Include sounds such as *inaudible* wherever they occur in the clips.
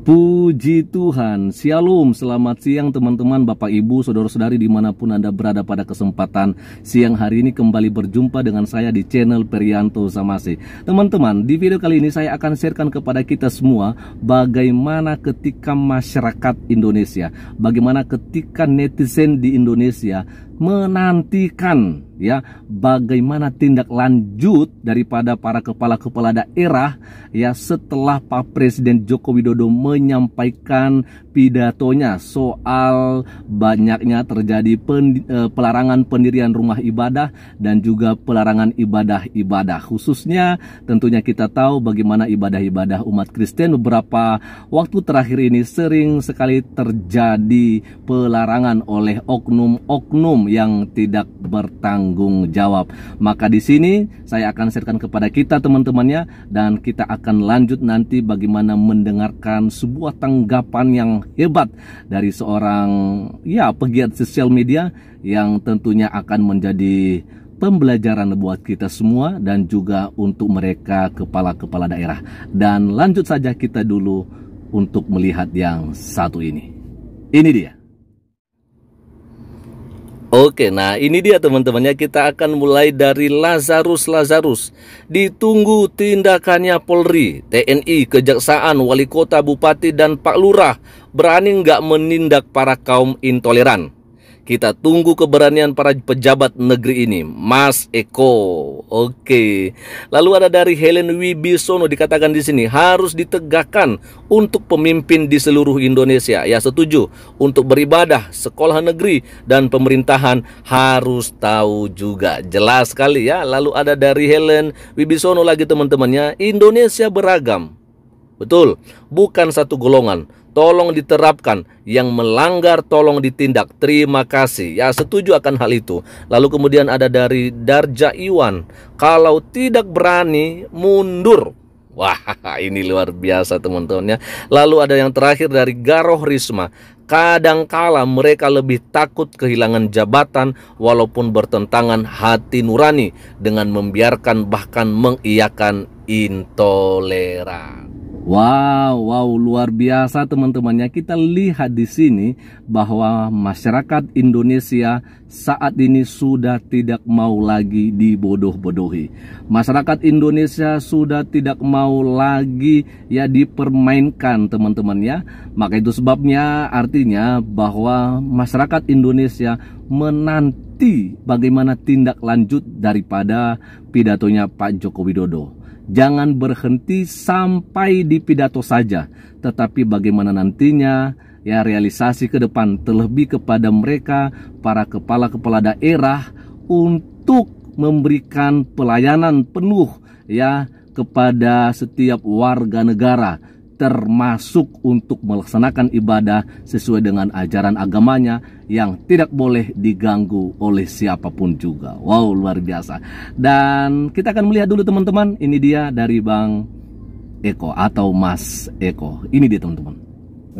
Puji Tuhan, Shalom, selamat siang teman-teman, Bapak Ibu, Saudara-saudari dimanapun Anda berada pada kesempatan siang hari ini kembali berjumpa dengan saya di channel Perianto Samase Teman-teman, di video kali ini saya akan sharekan kepada kita semua bagaimana ketika masyarakat Indonesia Bagaimana ketika netizen di Indonesia menantikan ya bagaimana tindak lanjut daripada para kepala-kepala daerah ya setelah Pak Presiden Joko Widodo menyampaikan pidatonya soal banyaknya terjadi pen, e, pelarangan pendirian rumah ibadah dan juga pelarangan ibadah-ibadah khususnya tentunya kita tahu bagaimana ibadah-ibadah umat Kristen beberapa waktu terakhir ini sering sekali terjadi pelarangan oleh oknum-oknum yang tidak bertanggung jawab maka di sini saya akan sharekan kepada kita teman-temannya dan kita akan lanjut nanti bagaimana mendengarkan sebuah tanggapan yang hebat dari seorang ya pegiat sosial media yang tentunya akan menjadi pembelajaran buat kita semua dan juga untuk mereka kepala-kepala daerah. Dan lanjut saja kita dulu untuk melihat yang satu ini. Ini dia. Oke, nah ini dia teman-temannya kita akan mulai dari Lazarus Lazarus. Ditunggu tindakannya Polri, TNI, Kejaksaan, Wali Kota, Bupati, dan Pak Lurah berani nggak menindak para kaum intoleran. Kita tunggu keberanian para pejabat negeri ini, Mas Eko. Oke. Lalu ada dari Helen Wibisono dikatakan di sini harus ditegakkan untuk pemimpin di seluruh Indonesia. Ya setuju. Untuk beribadah, sekolah negeri dan pemerintahan harus tahu juga. Jelas sekali ya. Lalu ada dari Helen Wibisono lagi teman-temannya, Indonesia beragam. Betul, bukan satu golongan tolong diterapkan, yang melanggar tolong ditindak. Terima kasih. Ya, setuju akan hal itu. Lalu kemudian ada dari Darja Iwan, kalau tidak berani mundur. Wah, *laughs* ini luar biasa teman temannya Lalu ada yang terakhir dari Garoh Risma. Kadangkala mereka lebih takut kehilangan jabatan walaupun bertentangan hati nurani dengan membiarkan bahkan mengiyakan intoleran. Wow, wow, luar biasa teman-temannya. Kita lihat di sini bahwa masyarakat Indonesia saat ini sudah tidak mau lagi dibodoh-bodohi. Masyarakat Indonesia sudah tidak mau lagi ya dipermainkan teman-temannya. Maka itu sebabnya artinya bahwa masyarakat Indonesia menanti bagaimana tindak lanjut daripada pidatonya Pak Joko Widodo jangan berhenti sampai di pidato saja, tetapi bagaimana nantinya ya realisasi ke depan terlebih kepada mereka para kepala-kepala daerah untuk memberikan pelayanan penuh ya kepada setiap warga negara termasuk untuk melaksanakan ibadah sesuai dengan ajaran agamanya yang tidak boleh diganggu oleh siapapun juga. Wow, luar biasa. Dan kita akan melihat dulu teman-teman, ini dia dari Bang Eko atau Mas Eko. Ini dia teman-teman.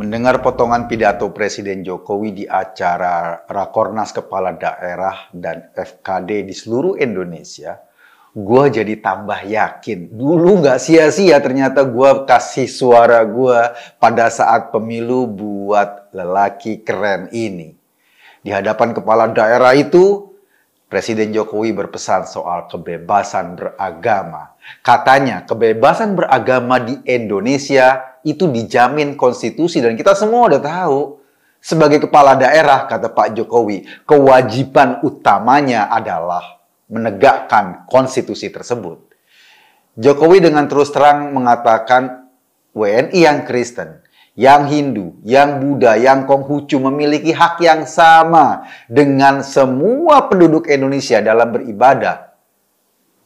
Mendengar potongan pidato Presiden Jokowi di acara Rakornas Kepala Daerah dan FKD di seluruh Indonesia, gue jadi tambah yakin. Dulu gak sia-sia ternyata gue kasih suara gue pada saat pemilu buat lelaki keren ini. Di hadapan kepala daerah itu, Presiden Jokowi berpesan soal kebebasan beragama. Katanya kebebasan beragama di Indonesia itu dijamin konstitusi dan kita semua udah tahu. Sebagai kepala daerah, kata Pak Jokowi, kewajiban utamanya adalah menegakkan konstitusi tersebut. Jokowi dengan terus terang mengatakan WNI yang Kristen, yang Hindu, yang Buddha, yang Konghucu memiliki hak yang sama dengan semua penduduk Indonesia dalam beribadah.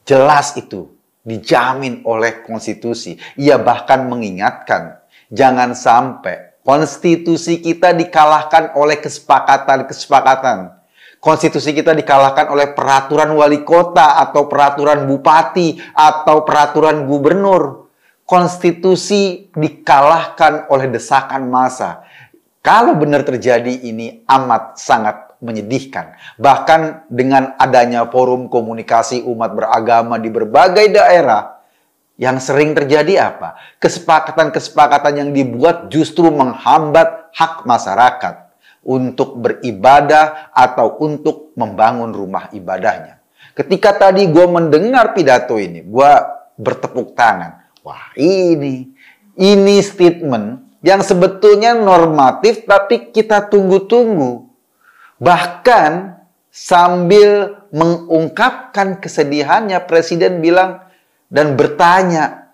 Jelas itu dijamin oleh konstitusi. Ia bahkan mengingatkan, jangan sampai konstitusi kita dikalahkan oleh kesepakatan-kesepakatan konstitusi kita dikalahkan oleh peraturan wali kota atau peraturan bupati atau peraturan gubernur. Konstitusi dikalahkan oleh desakan massa. Kalau benar terjadi ini amat sangat menyedihkan. Bahkan dengan adanya forum komunikasi umat beragama di berbagai daerah, yang sering terjadi apa? Kesepakatan-kesepakatan yang dibuat justru menghambat hak masyarakat untuk beribadah atau untuk membangun rumah ibadahnya. Ketika tadi gue mendengar pidato ini, gue bertepuk tangan. Wah ini, ini statement yang sebetulnya normatif tapi kita tunggu-tunggu. Bahkan sambil mengungkapkan kesedihannya, Presiden bilang dan bertanya,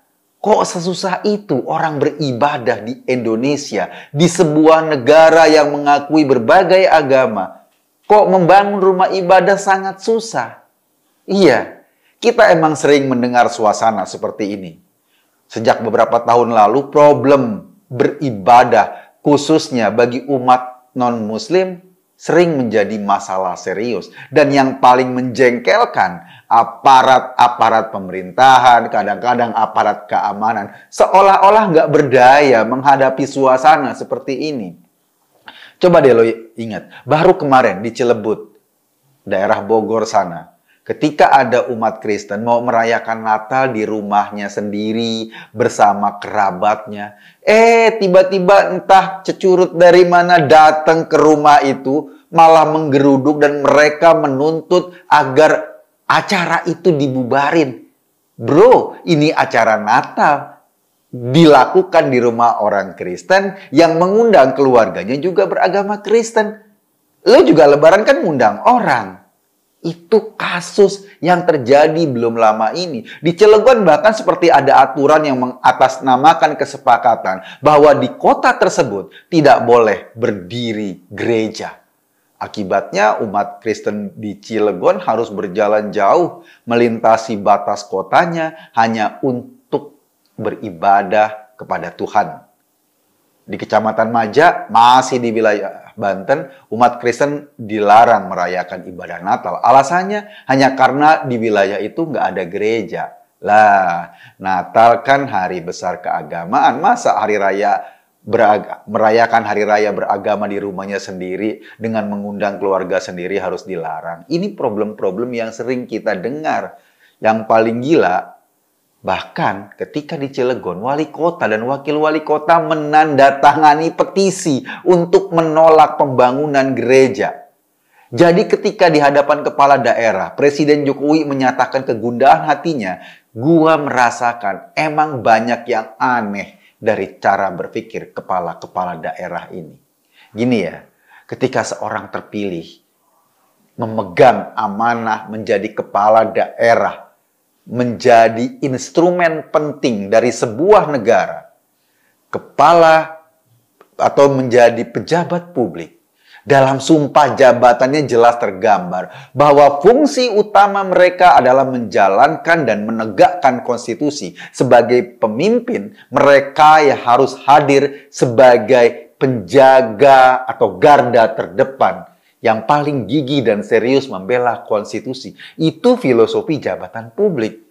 Kok sesusah itu orang beribadah di Indonesia, di sebuah negara yang mengakui berbagai agama? Kok membangun rumah ibadah sangat susah? Iya, kita emang sering mendengar suasana seperti ini. Sejak beberapa tahun lalu, problem beribadah, khususnya bagi umat non-Muslim, sering menjadi masalah serius dan yang paling menjengkelkan aparat-aparat pemerintahan, kadang-kadang aparat keamanan seolah-olah nggak berdaya menghadapi suasana seperti ini. Coba deh lo ingat, baru kemarin di Cilebut, daerah Bogor sana, Ketika ada umat Kristen mau merayakan Natal di rumahnya sendiri bersama kerabatnya, eh tiba-tiba entah cecurut dari mana datang ke rumah itu malah menggeruduk dan mereka menuntut agar acara itu dibubarin. Bro, ini acara Natal dilakukan di rumah orang Kristen yang mengundang keluarganya juga beragama Kristen. Lo juga lebaran kan ngundang orang. Itu kasus yang terjadi belum lama ini. Di Cilegon bahkan seperti ada aturan yang mengatasnamakan kesepakatan bahwa di kota tersebut tidak boleh berdiri gereja. Akibatnya umat Kristen di Cilegon harus berjalan jauh melintasi batas kotanya hanya untuk beribadah kepada Tuhan. Di Kecamatan Maja masih di wilayah Banten, umat Kristen dilarang merayakan ibadah Natal. Alasannya hanya karena di wilayah itu nggak ada gereja. Lah, Natal kan hari besar keagamaan. Masa hari raya merayakan hari raya beragama di rumahnya sendiri dengan mengundang keluarga sendiri harus dilarang. Ini problem-problem yang sering kita dengar. Yang paling gila Bahkan ketika di Cilegon, wali kota dan wakil wali kota menandatangani petisi untuk menolak pembangunan gereja. Jadi ketika di hadapan kepala daerah, Presiden Jokowi menyatakan kegundahan hatinya, gua merasakan emang banyak yang aneh dari cara berpikir kepala-kepala daerah ini. Gini ya, ketika seorang terpilih memegang amanah menjadi kepala daerah, menjadi instrumen penting dari sebuah negara, kepala atau menjadi pejabat publik, dalam sumpah jabatannya jelas tergambar bahwa fungsi utama mereka adalah menjalankan dan menegakkan konstitusi. Sebagai pemimpin, mereka yang harus hadir sebagai penjaga atau garda terdepan yang paling gigi dan serius membela konstitusi itu filosofi jabatan publik.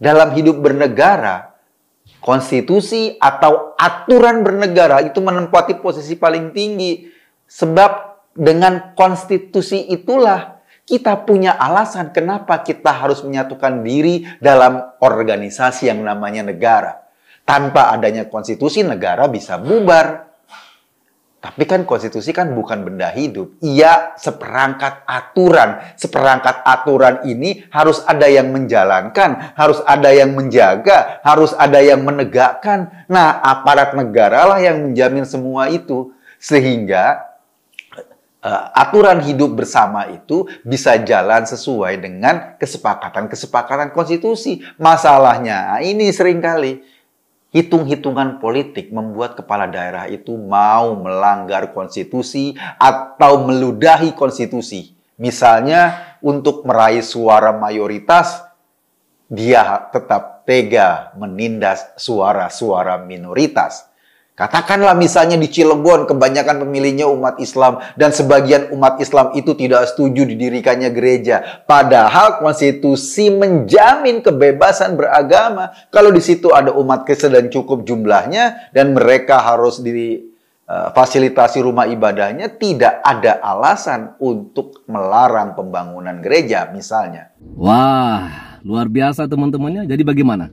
Dalam hidup bernegara, konstitusi atau aturan bernegara itu menempati posisi paling tinggi sebab dengan konstitusi itulah kita punya alasan kenapa kita harus menyatukan diri dalam organisasi yang namanya negara. Tanpa adanya konstitusi negara bisa bubar. Tapi kan konstitusi kan bukan benda hidup. Ia seperangkat aturan. Seperangkat aturan ini harus ada yang menjalankan, harus ada yang menjaga, harus ada yang menegakkan. Nah, aparat negara lah yang menjamin semua itu. Sehingga uh, aturan hidup bersama itu bisa jalan sesuai dengan kesepakatan-kesepakatan konstitusi. Masalahnya ini seringkali Hitung-hitungan politik membuat kepala daerah itu mau melanggar konstitusi atau meludahi konstitusi. Misalnya untuk meraih suara mayoritas, dia tetap tega menindas suara-suara minoritas. Katakanlah misalnya di Cilegon kebanyakan pemilihnya umat Islam dan sebagian umat Islam itu tidak setuju didirikannya gereja. Padahal konstitusi menjamin kebebasan beragama. Kalau di situ ada umat Kristen dan cukup jumlahnya dan mereka harus difasilitasi eh, rumah ibadahnya, tidak ada alasan untuk melarang pembangunan gereja misalnya. Wah, luar biasa teman-temannya. Jadi bagaimana?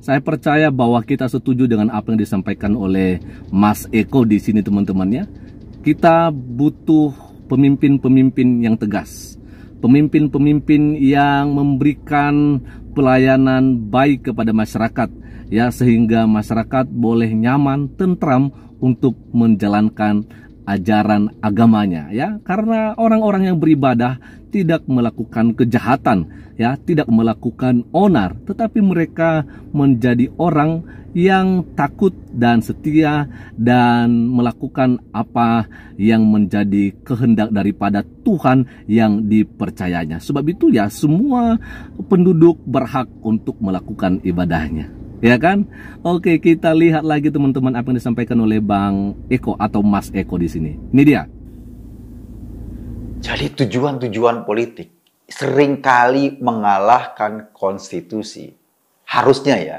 Saya percaya bahwa kita setuju dengan apa yang disampaikan oleh Mas Eko di sini teman-temannya. Kita butuh pemimpin-pemimpin yang tegas. Pemimpin-pemimpin yang memberikan pelayanan baik kepada masyarakat ya sehingga masyarakat boleh nyaman, tentram untuk menjalankan ajaran agamanya ya karena orang-orang yang beribadah tidak melakukan kejahatan ya tidak melakukan onar tetapi mereka menjadi orang yang takut dan setia dan melakukan apa yang menjadi kehendak daripada Tuhan yang dipercayanya sebab itu ya semua penduduk berhak untuk melakukan ibadahnya ya kan? Oke, kita lihat lagi teman-teman apa yang disampaikan oleh Bang Eko atau Mas Eko di sini. Ini dia. Jadi tujuan-tujuan politik seringkali mengalahkan konstitusi. Harusnya ya,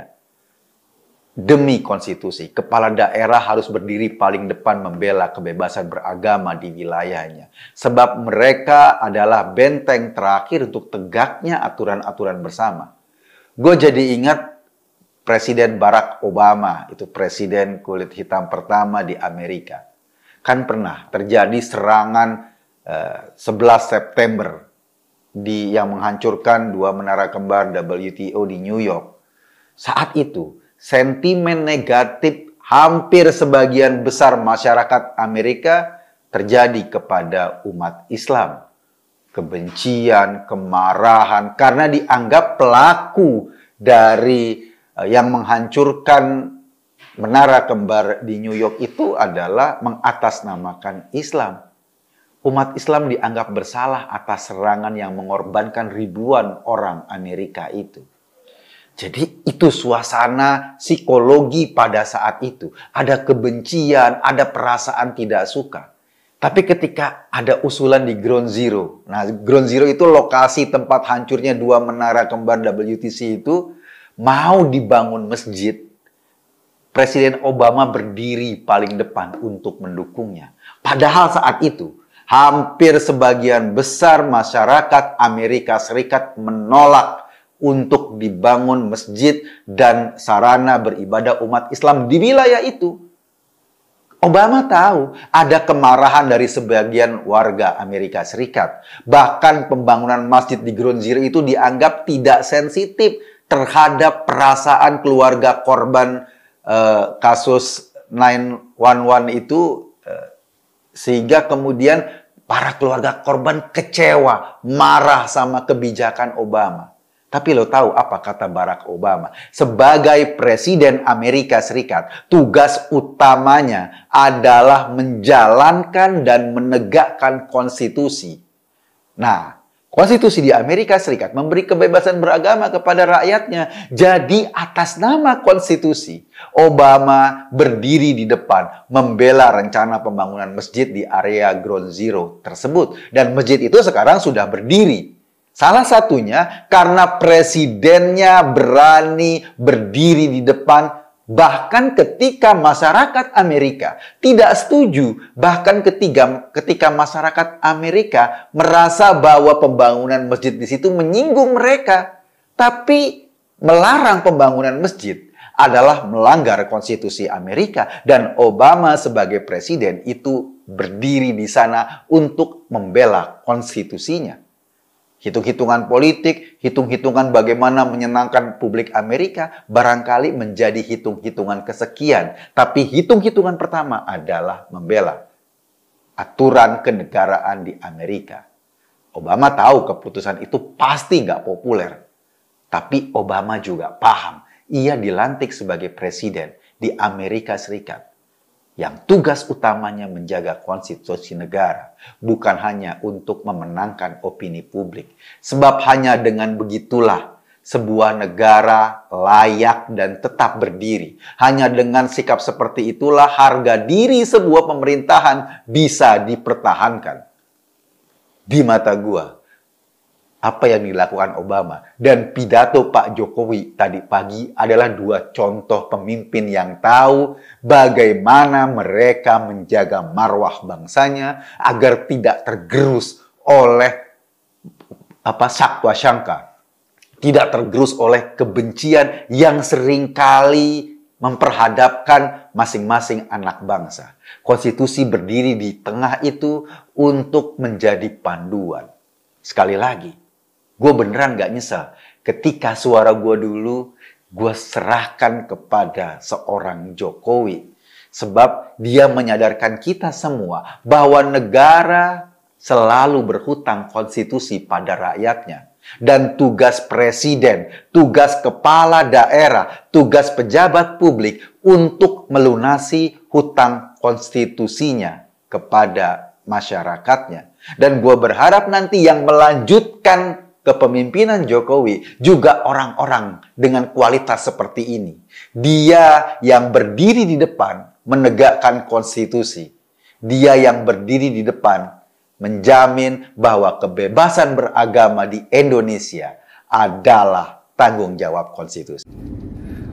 demi konstitusi, kepala daerah harus berdiri paling depan membela kebebasan beragama di wilayahnya. Sebab mereka adalah benteng terakhir untuk tegaknya aturan-aturan bersama. Gue jadi ingat Presiden Barack Obama itu presiden kulit hitam pertama di Amerika. Kan pernah terjadi serangan eh, 11 September di yang menghancurkan dua menara kembar WTO di New York. Saat itu sentimen negatif hampir sebagian besar masyarakat Amerika terjadi kepada umat Islam. Kebencian, kemarahan karena dianggap pelaku dari Eh, yang menghancurkan menara kembar di New York itu adalah mengatasnamakan Islam. Umat Islam dianggap bersalah atas serangan yang mengorbankan ribuan orang Amerika itu. Jadi itu suasana psikologi pada saat itu. Ada kebencian, ada perasaan tidak suka. Tapi ketika ada usulan di Ground Zero. Nah, Ground Zero itu lokasi tempat hancurnya dua menara kembar WTC itu mau dibangun masjid, Presiden Obama berdiri paling depan untuk mendukungnya. Padahal saat itu hampir sebagian besar masyarakat Amerika Serikat menolak untuk dibangun masjid dan sarana beribadah umat Islam di wilayah itu. Obama tahu ada kemarahan dari sebagian warga Amerika Serikat. Bahkan pembangunan masjid di Ground Zero itu dianggap tidak sensitif terhadap perasaan keluarga korban uh, kasus 911 itu eh, sehingga kemudian para keluarga korban kecewa, marah sama kebijakan Obama. Tapi lo tahu apa kata Barack Obama? Sebagai Presiden Amerika Serikat, tugas utamanya adalah menjalankan dan menegakkan konstitusi. Nah, Konstitusi di Amerika Serikat memberi kebebasan beragama kepada rakyatnya. Jadi atas nama konstitusi, Obama berdiri di depan membela rencana pembangunan masjid di area Ground Zero tersebut. Dan masjid itu sekarang sudah berdiri. Salah satunya karena presidennya berani berdiri di depan Bahkan ketika masyarakat Amerika tidak setuju, bahkan ketiga, ketika masyarakat Amerika merasa bahwa pembangunan masjid di situ menyinggung mereka, tapi melarang pembangunan masjid adalah melanggar konstitusi Amerika dan Obama sebagai presiden itu berdiri di sana untuk membela konstitusinya hitung-hitungan politik, hitung-hitungan bagaimana menyenangkan publik Amerika, barangkali menjadi hitung-hitungan kesekian. Tapi hitung-hitungan pertama adalah membela aturan kenegaraan di Amerika. Obama tahu keputusan itu pasti nggak populer. Tapi Obama juga paham, ia dilantik sebagai presiden di Amerika Serikat yang tugas utamanya menjaga konstitusi negara, bukan hanya untuk memenangkan opini publik. Sebab hanya dengan begitulah sebuah negara layak dan tetap berdiri. Hanya dengan sikap seperti itulah harga diri sebuah pemerintahan bisa dipertahankan. Di mata gua, apa yang dilakukan Obama dan pidato Pak Jokowi tadi pagi adalah dua contoh pemimpin yang tahu bagaimana mereka menjaga marwah bangsanya agar tidak tergerus oleh apa sakwa syangka, tidak tergerus oleh kebencian yang seringkali memperhadapkan masing-masing anak bangsa. Konstitusi berdiri di tengah itu untuk menjadi panduan. Sekali lagi, Gue beneran gak nyesel. Ketika suara gue dulu, gue serahkan kepada seorang Jokowi. Sebab dia menyadarkan kita semua bahwa negara selalu berhutang konstitusi pada rakyatnya. Dan tugas presiden, tugas kepala daerah, tugas pejabat publik untuk melunasi hutang konstitusinya kepada masyarakatnya. Dan gue berharap nanti yang melanjutkan kepemimpinan Jokowi juga orang-orang dengan kualitas seperti ini. Dia yang berdiri di depan menegakkan konstitusi. Dia yang berdiri di depan menjamin bahwa kebebasan beragama di Indonesia adalah tanggung jawab konstitusi.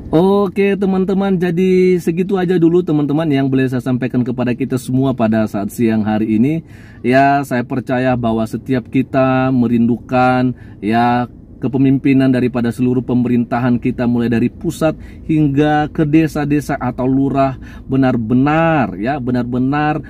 Oke teman-teman jadi segitu aja dulu teman-teman yang boleh saya sampaikan kepada kita semua pada saat siang hari ini Ya saya percaya bahwa setiap kita merindukan ya kepemimpinan daripada seluruh pemerintahan kita mulai dari pusat hingga ke desa-desa atau lurah benar-benar ya benar-benar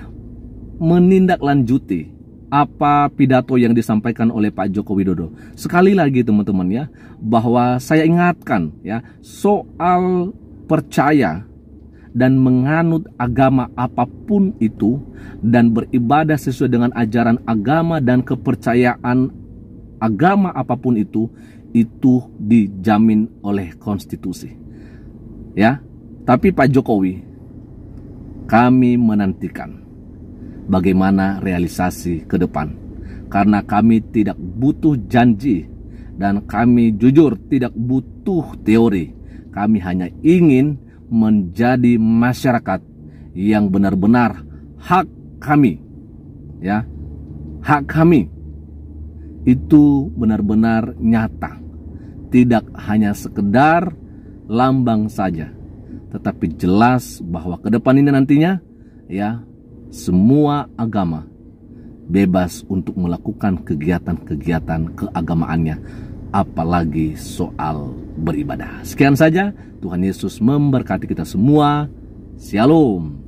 menindaklanjuti apa pidato yang disampaikan oleh Pak Joko Widodo. Sekali lagi teman-teman ya, bahwa saya ingatkan ya, soal percaya dan menganut agama apapun itu dan beribadah sesuai dengan ajaran agama dan kepercayaan agama apapun itu itu dijamin oleh konstitusi. Ya. Tapi Pak Jokowi kami menantikan bagaimana realisasi ke depan. Karena kami tidak butuh janji dan kami jujur tidak butuh teori. Kami hanya ingin menjadi masyarakat yang benar-benar hak kami. Ya. Hak kami itu benar-benar nyata. Tidak hanya sekedar lambang saja, tetapi jelas bahwa ke depan ini nantinya ya semua agama bebas untuk melakukan kegiatan-kegiatan keagamaannya, apalagi soal beribadah. Sekian saja, Tuhan Yesus memberkati kita semua. Shalom.